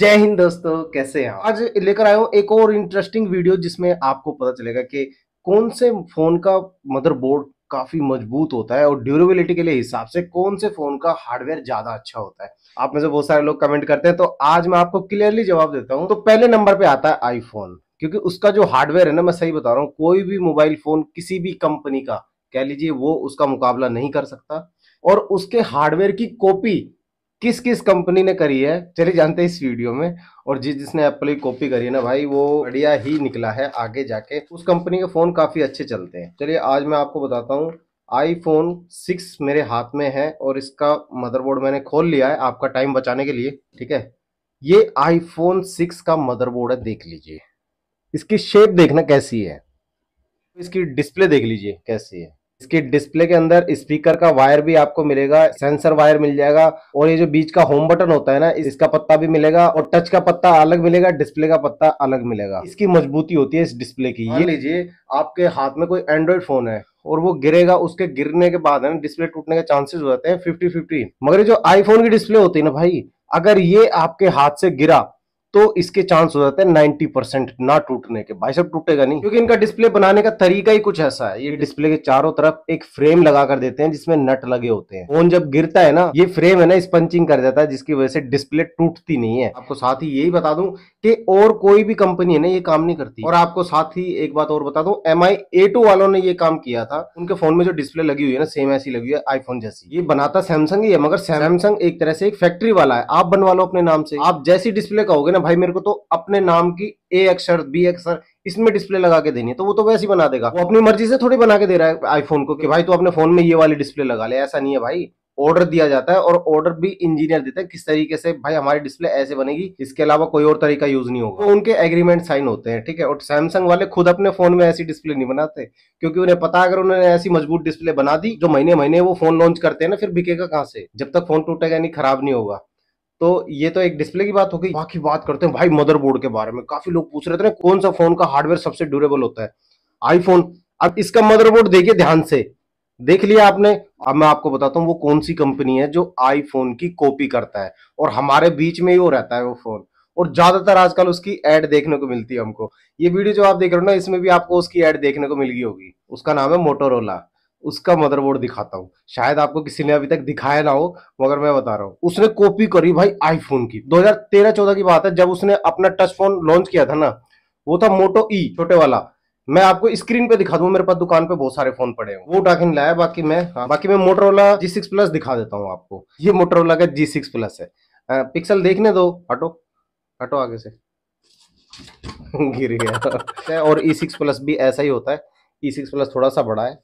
जय हिंद दोस्तों कैसे हैं आज लेकर आया हूँ एक और इंटरेस्टिंग वीडियो जिसमें आपको पता चलेगा कि कौन से फोन का मदरबोर्ड काफी मजबूत होता है और ड्यूरेबिलिटी के लिए हिसाब से कौन से फोन का हार्डवेयर ज्यादा अच्छा होता है आप में से बहुत सारे लोग कमेंट करते हैं तो आज मैं आपको क्लियरली जवाब देता हूँ तो पहले नंबर पे आता है आईफोन क्योंकि उसका जो हार्डवेयर है ना मैं सही बता रहा हूँ कोई भी मोबाइल फोन किसी भी कंपनी का कह लीजिए वो उसका मुकाबला नहीं कर सकता और उसके हार्डवेयर की कॉपी किस किस कंपनी ने करी है चलिए जानते हैं इस वीडियो में और जिस जिसने एप्पल की कॉपी करी है ना भाई वो बढ़िया ही निकला है आगे जाके उस कंपनी के फ़ोन काफ़ी अच्छे चलते हैं चलिए आज मैं आपको बताता हूँ आईफोन सिक्स मेरे हाथ में है और इसका मदरबोर्ड मैंने खोल लिया है आपका टाइम बचाने के लिए ठीक है ये आईफोन सिक्स का मदरबोर्ड है देख लीजिए इसकी शेप देखना कैसी है इसकी डिस्प्ले देख लीजिए कैसी है इसकी डिस्प्ले के अंदर स्पीकर का वायर भी आपको मिलेगा सेंसर वायर मिल जाएगा और ये जो बीच का होम बटन होता है ना इसका पत्ता भी मिलेगा और टच का पत्ता अलग मिलेगा डिस्प्ले का पत्ता अलग मिलेगा इसकी मजबूती होती है इस डिस्प्ले की ये लीजिए आपके हाथ में कोई एंड्रॉइड फोन है और वो गिरेगा उसके गिरने के बाद है ना डिस्प्ले टूटने के चांसेस हो जाते हैं फिफ्टी फिफ्टी मगर जो आईफोन की डिस्प्ले होती है ना भाई अगर ये आपके हाथ से गिरा तो इसके चांस हो जाते हैं नाइन्टी परसेंट ना टूटने के भाई सब टूटेगा नहीं क्योंकि इनका डिस्प्ले बनाने का तरीका ही कुछ ऐसा है ये डिस्प्ले के चारों तरफ एक फ्रेम लगा कर देते हैं जिसमें नट लगे होते हैं फोन जब गिरता है ना ये फ्रेम है ना इस पंचिंग कर जाता है जिसकी वजह से डिस्प्ले टूटती नहीं है आपको साथ ही यही बता दूं कि और कोई भी कंपनी है ना ये काम नहीं करती और आपको साथ ही एक बात और बता दू एम आई वालों ने ये काम किया था उनके फोन में जो डिस्प्ले लगी हुई है ना सेम ऐसी लगी हुई है आईफोन जैसी ये बनाता सैमसंग ही है मगर सैमसंग एक तरह से एक फैक्ट्री वाला है आप बनवा लो अपने नाम से आप जैसी डिस्प्ले कहोगे ना ना भाई मेरे को तो अपने नाम की ए अक्षर बी अक्षर इसमें डिस्प्ले लगा के देनी है तो वो तो वैसे ही बना देगा वो अपनी मर्जी से थोड़ी बना के दे रहा है आईफोन को कि भाई तू तो अपने फोन में ये वाली डिस्प्ले लगा ले ऐसा नहीं है भाई ऑर्डर दिया जाता है और ऑर्डर भी इंजीनियर देता है किस तरीके से भाई हमारी डिस्प्ले ऐसे बनेगी इसके अलावा कोई और तरीका यूज नहीं होगा तो उनके एग्रीमेंट साइन होते हैं ठीक है और सैमसंग वाले खुद अपने फोन में ऐसी डिस्प्ले नहीं बनाते क्योंकि उन्हें पता अगर उन्होंने ऐसी मजबूत डिस्प्ले बना दी जो महीने महीने वो फोन लॉन्च करते हैं ना फिर बिकेगा कहां से जब तक फोन टूटेगा नहीं खराब नहीं होगा तो ये तो एक डिस्प्ले की बात हो गई बाकी बात करते हैं भाई मदरबोर्ड के बारे में काफी लोग पूछ रहे थे कौन सा फोन का हार्डवेयर सबसे ड्यूरेबल होता है आईफोन अब इसका मदरबोर्ड देखिए ध्यान से देख लिया आपने अब मैं आपको बताता हूँ वो कौन सी कंपनी है जो आईफोन की कॉपी करता है और हमारे बीच में ही वो रहता है वो फोन और ज्यादातर आजकल उसकी एड देखने को मिलती है हमको ये वीडियो जो आप देख रहे हो ना इसमें भी आपको उसकी एड देखने को मिल गई होगी उसका नाम है मोटोरोला उसका मदरबोर्ड दिखाता हूँ शायद आपको किसी ने अभी तक दिखाया ना हो मगर मैं बता रहा हूँ उसने कॉपी करी भाई आईफोन की 2013-14 की बात है जब उसने अपना टच फोन लॉन्च किया था ना वो था मोटो ई e, छोटे वाला मैं आपको स्क्रीन पे दिखा दूँ मेरे पास दुकान पे बहुत सारे फोन पड़े हैं वो उठा के लाया बाकी मैं हाँ, बाकी मैं मोटरोला जी सिक्स प्लस दिखा देता हूँ आपको ये मोटरोला का जी सिक्स प्लस है पिक्सल देखने दो हटो हटो आगे से गिर गया और ई सिक्स प्लस भी ऐसा ही होता है ई सिक्स प्लस थोड़ा सा बड़ा है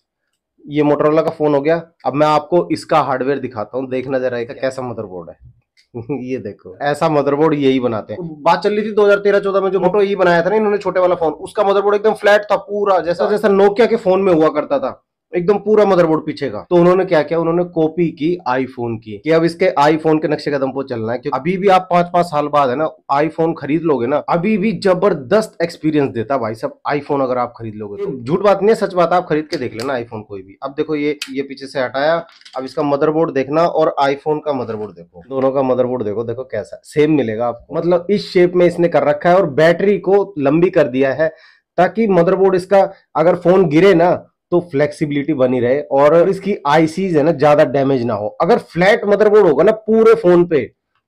ये मोटरोला का फोन हो गया अब मैं आपको इसका हार्डवेयर दिखाता हूँ देखना जरा इसका कैसा मदरबोर्ड है ये देखो ऐसा मदरबोर्ड यही बनाते हैं तो बात चल रही थी 2013-14 में जो मोटो यही बनाया था ना इन्होंने छोटे वाला फोन उसका मदरबोर्ड एकदम फ्लैट था पूरा जैसा तो जैसा नोकिया के फोन में हुआ करता था एकदम पूरा मदरबोर्ड पीछे का तो उन्होंने क्या किया उन्होंने कॉपी की आईफोन की कि अब इसके आईफोन के नक्शे कदम पर चलना है क्योंकि अभी भी आप पांच पांच साल बाद है ना आईफोन खरीद लोगे ना अभी भी जबरदस्त एक्सपीरियंस देता भाई सब आईफोन अगर आप खरीद लोगे तो झूठ बात नहीं है सच बात आप खरीद के देख लेना आईफोन कोई भी अब देखो ये ये पीछे से हटाया अब इसका मदरबोर्ड देखना और आईफोन का मदरबोर्ड देखो दोनों का मदरबोर्ड देखो देखो कैसा सेम मिलेगा आपको मतलब इस शेप में इसने कर रखा है और बैटरी को लंबी कर दिया है ताकि मदरबोर्ड इसका अगर फोन गिरे ना तो फ्लेक्सिबिलिटी बनी रहे और इसकी आईसीज है ना ज्यादा डैमेज ना हो अगर फ्लैट मदरबोर्ड होगा ना पूरे फोन पे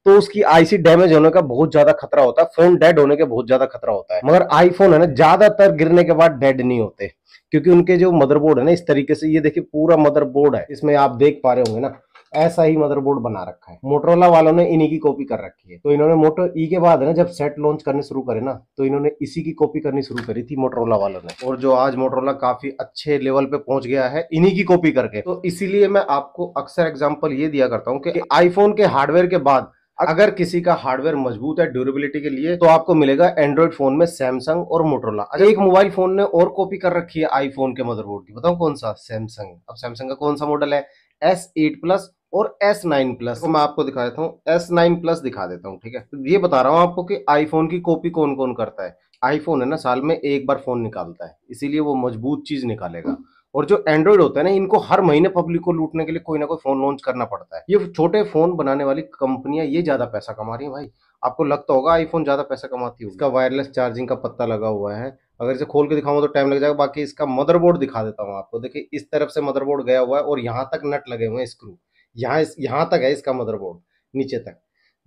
तो उसकी आईसी डैमेज होने का बहुत ज्यादा खतरा होता है फोन डेड होने के बहुत ज्यादा खतरा होता है मगर आईफोन है ना ज्यादातर गिरने के बाद डेड नहीं होते क्योंकि उनके जो मदरबोर्ड है ना इस तरीके से ये देखिए पूरा मदरबोर्ड है इसमें आप देख पा रहे होंगे ना ऐसा ही मदरबोर्ड बना रखा है मोटरोला वालों ने इन्हीं की कॉपी कर रखी है तो इन्होंने मोटो ई e के बाद ना जब सेट लॉन्च करने शुरू करे ना तो इन्होंने इसी की कॉपी करनी शुरू करी थी मोटरोला वालों ने और जो आज मोटरोला काफी अच्छे लेवल पे पहुंच गया है इन्हीं की कॉपी करके तो इसीलिए मैं आपको अक्सर एग्जाम्पल ये दिया करता हूँ की आईफोन के हार्डवेयर के बाद अगर किसी का हार्डवेयर मजबूत है ड्यूरेबिलिटी के लिए तो आपको मिलेगा एंड्रॉइड फोन में सैमसंग और मोटरोला अच्छा, एक मोबाइल फोन ने और कॉपी कर रखी है आईफोन के मदरबोर्ड की बताओ कौन सा सैमसंग अब सैमसंग का कौन सा मॉडल है एस एट प्लस और S9 नाइन प्लस मैं आपको दिखा देता हूँ S9 नाइन प्लस दिखा देता हूँ ठीक है तो ये बता रहा हूँ आपको कि आईफोन की कॉपी कौन कौन करता है आईफोन है ना साल में एक बार फोन निकालता है इसीलिए वो मजबूत चीज निकालेगा और जो एंड्रॉइड होता है ना इनको हर महीने पब्लिक को लूटने के लिए कोई ना कोई फोन लॉन्च करना पड़ता है ये छोटे फोन बनाने वाली कंपनियां ये ज्यादा पैसा कमा रही है भाई आपको लगता होगा आईफोन ज्यादा पैसा कमाती है इसका वायरलेस चार्जिंग का पत्ता लगा हुआ है अगर इसे खोल के दिखाऊं तो टाइम लग जाएगा बाकी इसका मदरबोर्ड दिखा देता हूँ आपको देखिए इस तरफ से मदरबोर्ड गया हुआ है और यहाँ तक नट लगे हुए हैं स्क्रू यहाँ इस यहाँ तक है इसका मदरबोर्ड नीचे तक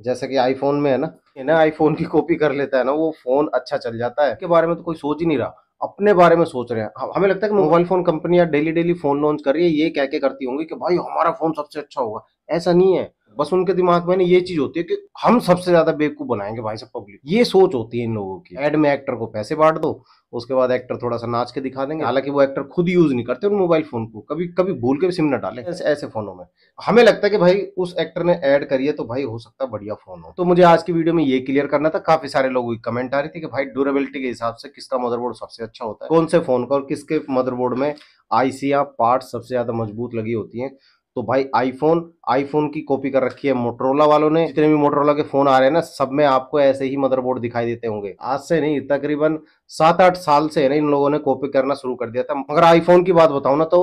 जैसे कि आईफोन में है ना ये ना आईफोन की कॉपी कर लेता है ना वो फोन अच्छा चल जाता है के बारे में तो कोई सोच ही नहीं रहा अपने बारे में सोच रहे हैं हमें लगता है कि मोबाइल फोन कंपनियां डेली डेली फोन लॉन्च कर रही है ये कह के करती होंगी कि भाई हमारा फोन सबसे अच्छा होगा ऐसा नहीं है बस उनके दिमाग में ना ये चीज होती है कि हम सबसे ज्यादा बेवकूफ बनाएंगे भाई सब पब्लिक ये सोच होती है इन लोगों की एड में एक्टर को पैसे बांट दो उसके बाद एक्टर थोड़ा सा नाच के दिखा देंगे हालांकि वो एक्टर खुद यूज नहीं करते उन मोबाइल फोन को कभी कभी भूल के भी सिम न डाले ऐसे, ऐसे फोनों में हमें लगता है कि भाई उस एक्टर ने ऐड करी है तो भाई हो सकता है बढ़िया फोन हो तो मुझे आज की वीडियो में ये क्लियर करना था काफी सारे लोगों की कमेंट आ रही थी कि भाई ड्यूरेबिलिटी के हिसाब से किसका मदरबोर्ड सबसे अच्छा होता है कौन से फोन का और किसके मदरबोर्ड में आईसीआर पार्ट सबसे ज्यादा मजबूत लगी होती है तो भाई आईफोन आईफोन की कॉपी कर रखी है मोटरोला वालों ने जितने भी मोटरोला के फोन आ रहे हैं ना सब में आपको ऐसे ही मदरबोर्ड दिखाई देते होंगे आज से नहीं तकरीबन सात आठ साल से ना इन लोगों ने कॉपी करना शुरू कर दिया था मगर आईफोन की बात बताऊ ना तो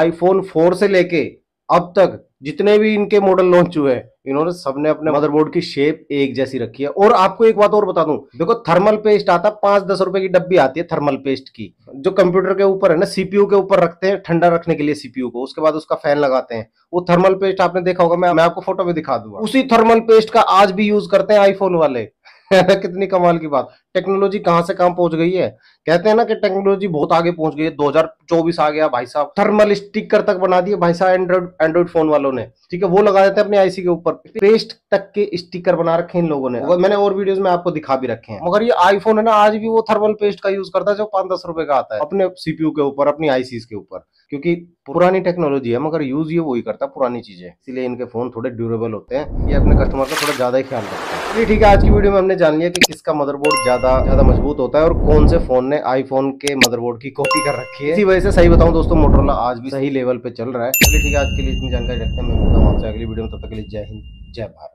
आईफोन फोर से लेके अब तक जितने भी इनके मॉडल लॉन्च हुए हैं इन्होंने सबने अपने मदरबोर्ड की शेप एक जैसी रखी है और आपको एक बात और बता दूं देखो थर्मल पेस्ट आता है पांच दस रुपए की डब्बी आती है थर्मल पेस्ट की जो कंप्यूटर के ऊपर है ना सीपीयू के ऊपर रखते हैं ठंडा रखने के लिए सीपीयू को उसके बाद उसका फैन लगाते हैं वो थर्मल पेस्ट आपने देखा होगा मैं, मैं आपको फोटो में दिखा दूंगा उसी थर्मल पेस्ट का आज भी यूज करते हैं आईफोन वाले कितनी कमाल की बात टेक्नोलॉजी कहाँ से कहाँ पहुंच गई है कहते हैं ना कि टेक्नोलॉजी बहुत आगे पहुंच गई है 2024 आ गया भाई साहब थर्मल स्टिकर तक बना दिए भाई साहब एंड्रॉइड एंड्रॉइड फोन वालों ने ठीक है वो लगा देते हैं अपने आईसी के ऊपर पेस्ट तक के स्टिकर बना रखे इन लोगों ने मैंने और वीडियो में आपको दिखा भी रखे हैं मगर ये आईफोन है ना आज भी वो थर्मल पेस्ट का यूज करता है जो पांच दस रुपए का आता है अपने सीपीयू के ऊपर अपनी आईसी के ऊपर क्योंकि पुरानी टेक्नोलॉजी है मगर यूज ये वही करता है पुरानी चीजें इसलिए इनके फोन थोड़े ड्यूरेबल होते हैं ये अपने कस्टमर का थोड़ा ज्यादा ही ख्याल रखते हैं ठीक है आज की वीडियो में हमने जान लिया कि किसका मदरबोर्ड ज्यादा ज़्यादा ज़्यादा मजबूत होता है और कौन से फ़ोन ने आईफोन के मदरबोर्ड की कॉपी कर रखी है इसी वजह से सही बताऊँ दोस्तों मोटरोला आज भी सही लेवल पे चल रहा है चलिए ठीक है आज के लिए इतनी जानकारी रखते हैं मैं मिलता हूँ आपसे अगली वीडियो में तब तक के लिए जय हिंद जय भारत